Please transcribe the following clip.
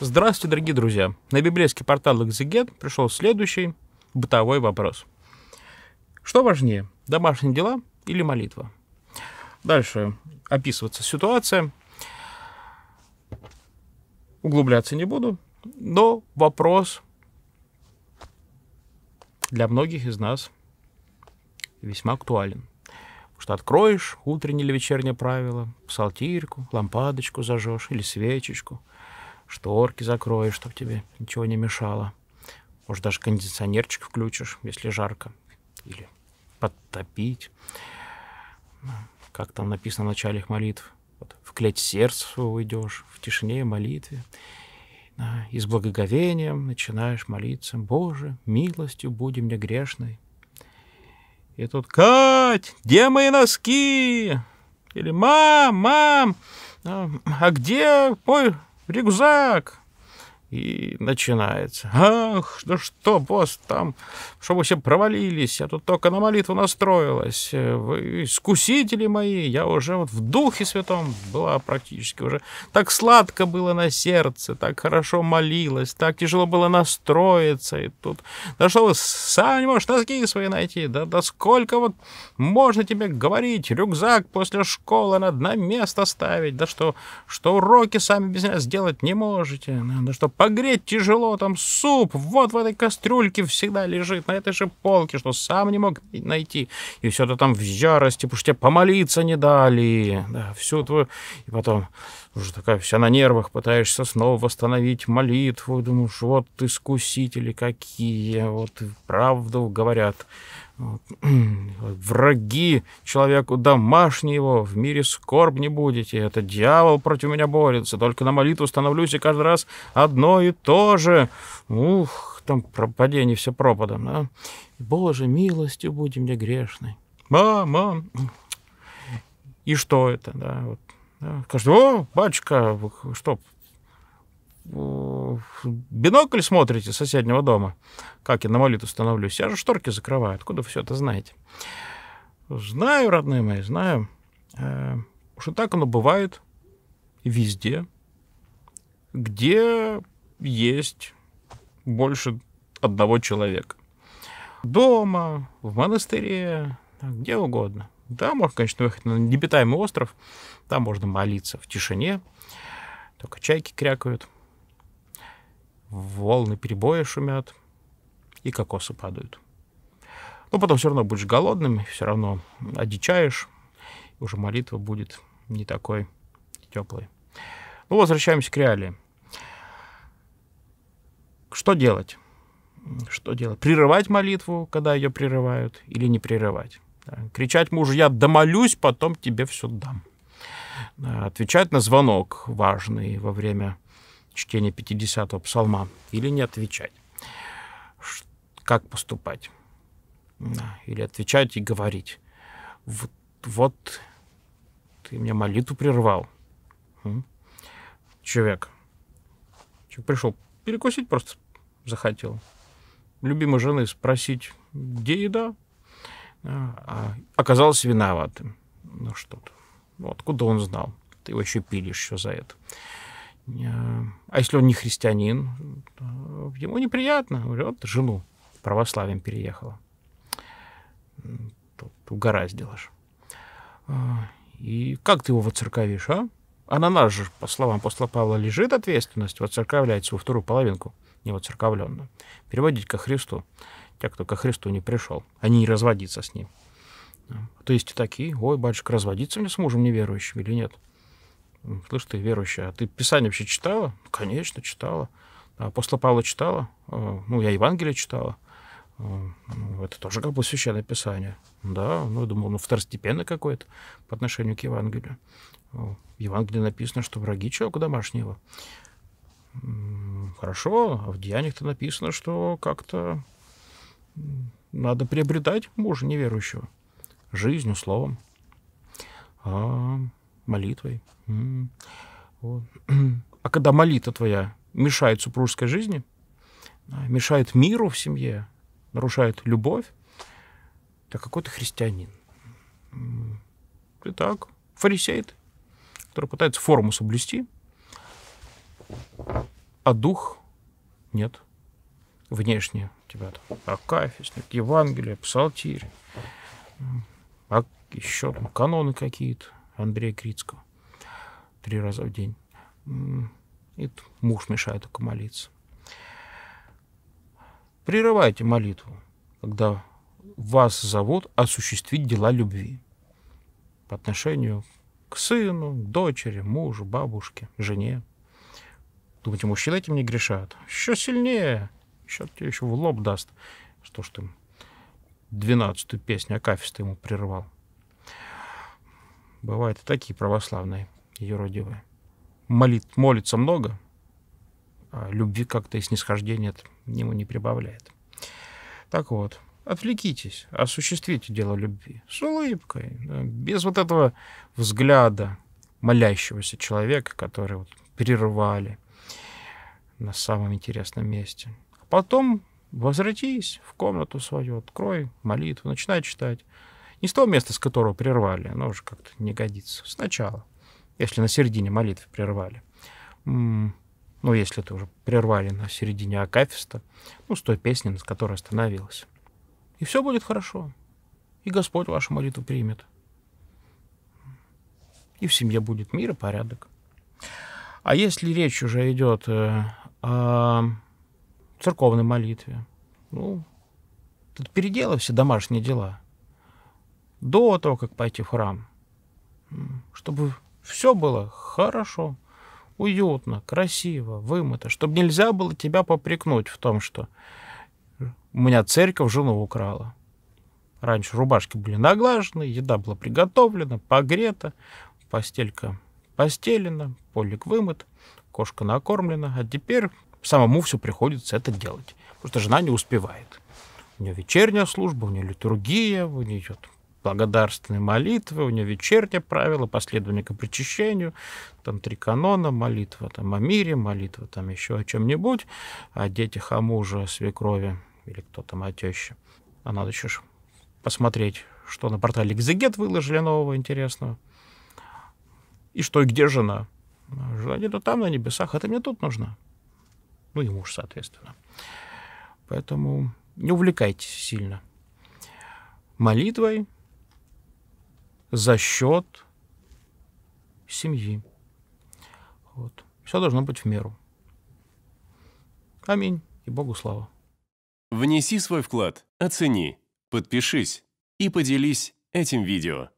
Здравствуйте, дорогие друзья! На библейский портал Exeget пришел следующий бытовой вопрос. Что важнее, домашние дела или молитва? Дальше описывается ситуация. Углубляться не буду, но вопрос для многих из нас весьма актуален. Потому что откроешь утреннее или вечернее правило, псалтирку, лампадочку зажжешь или свечечку – шторки закроешь, чтобы тебе ничего не мешало. Может, даже кондиционерчик включишь, если жарко. Или подтопить. Как там написано в начале их молитв. Вот, в клеть сердца уйдешь, в тишине и молитве. И с благоговением начинаешь молиться. «Боже, милостью будем мне грешной». И тут «Кать, где мои носки?» Или «Мам, мам, а, а где мой Рюкзак! И начинается. Ах, ну что, босс, там, что вы все провалились, я тут только на молитву настроилась. Вы искусители мои, я уже вот в духе святом была практически уже. Так сладко было на сердце, так хорошо молилась, так тяжело было настроиться. И тут, да что вы сами можешь носки свои найти, да, да сколько вот можно тебе говорить, рюкзак после школы надо на место ставить, да что, что уроки сами без меня сделать не можете, да что Погреть тяжело, там суп вот в этой кастрюльке всегда лежит, на этой же полке, что сам не мог найти. И все это там в ярости, потому что тебе помолиться не дали. Да, всю твою... И потом уже такая вся на нервах, пытаешься снова восстановить молитву. Думаешь, вот искусители какие, вот правду говорят. враги человеку домашнего, в мире скорб не будете, это дьявол против меня борется, только на молитву становлюсь и каждый раз одно и то же. Ух, там пропадение все пропадом, да? Боже, милостью будем мне грешной. Мама! И что это, да, вот. Да, каждый, о, батюшка, что, бинокль смотрите с соседнего дома, как я на молитву становлюсь, я же шторки закрываю, откуда все это знаете? Знаю, родные мои, знаю. Э, уж и так оно бывает везде, где есть больше одного человека. Дома, в монастыре, где угодно. Да, можно, конечно, выехать на непитаемый остров, там можно молиться в тишине, только чайки крякают – волны перебоя шумят, и кокосы падают. Но потом все равно будешь голодным, все равно одичаешь, уже молитва будет не такой теплой. Ну, возвращаемся к реалии. Что делать? Что делать? Прерывать молитву, когда ее прерывают, или не прерывать? Кричать мужу, я домолюсь, потом тебе все дам. Отвечать на звонок важный во время чтение 50-го псалма или не отвечать. Как поступать? Или отвечать и говорить. Вот, вот ты мне молитву прервал. Человек. Человек пришел перекусить просто захотел. Любимой жены спросить, где еда? А, а оказался виноватым. Ну что-то. Ну, откуда он знал? Ты его еще пилишь еще за это. А если он не христианин, ему неприятно. Вот жену православием переехала. Тут угораздило же. А, и как ты его воцерковишь, а? А на нас же, по словам апостола Павла, лежит ответственность воцерковлять свою вторую половинку невоцерковленную. Переводить ко Христу. Те, кто ко Христу не пришел, они а не разводиться с ним. А, то есть и такие, ой, батюшка, разводиться мне с мужем неверующим или нет? слышь ты, верующая, а ты Писание вообще читала? «Ну, конечно, читала. Апостола Павла читала, «Э, ну, я Евангелие читала. «Э, ну, это тоже как бы священное писание. Да, ну, я думал, ну, второстепенно какое-то по отношению к Евангелию. В Евангелии написано, что враги человека домашнего. Хорошо, а в Деяниях-то написано, что как-то надо приобретать мужа неверующего. Жизнью, словом. «А, Молитвой. А когда молитва твоя мешает супружеской жизни, а, мешает миру в семье, нарушает любовь, то какой ты христианин. Ты так, фарисей ты, который пытается форму соблюсти, а дух нет. Внешне у тебя там Акафис, нет, Евангелие, Псалтирь, а еще там каноны какие-то, Андрея Крицкого три раза в день. И муж мешает только молиться. Прерывайте молитву, когда вас зовут осуществить дела любви по отношению к сыну, к дочери, мужу, бабушке, жене. Думаете, мужчины этим не грешат? Еще сильнее. Еще тебе еще в лоб даст. Что ж ты двенадцатую песню Акафиста ему прервал бывают и такие православные юродивые. Молит, молится много, а любви как-то и снисхождения ему не прибавляет. Так вот, отвлекитесь, осуществите дело любви с улыбкой, без вот этого взгляда молящегося человека, который вот перервали на самом интересном месте. А потом возвратись в комнату свою, открой молитву, начинай читать. Не с того места, с которого прервали, оно уже как-то не годится. Сначала, если на середине молитвы прервали. Ну, если это уже прервали на середине Акафиста, ну, с той песни, с которой остановилась. И все будет хорошо. И Господь вашу молитву примет. И в семье будет мир и порядок. А если речь уже идет э, о церковной молитве, ну, тут переделай все домашние дела – до того, как пойти в храм. Чтобы все было хорошо, уютно, красиво, вымыто. Чтобы нельзя было тебя попрекнуть в том, что у меня церковь жену украла. Раньше рубашки были наглажены, еда была приготовлена, погрета, постелька постелена, полик вымыт, кошка накормлена, а теперь самому все приходится это делать, потому что жена не успевает. У нее вечерняя служба, у нее литургия, у нее благодарственные молитвы, у нее вечернее правило, последование к причащению, там три канона, молитва там, о мире, молитва там еще о чем-нибудь, о детях, о муже, о свекрови или кто там, о теще. А надо еще посмотреть, что на портале Экзегет выложили нового интересного. И что, и где жена? Жена где-то «Ну, там, на небесах, это мне тут нужно Ну и муж, соответственно. Поэтому не увлекайтесь сильно молитвой, за счет семьи. Вот. Все должно быть в меру. Аминь и Богу слава. Внеси свой вклад, оцени, подпишись и поделись этим видео.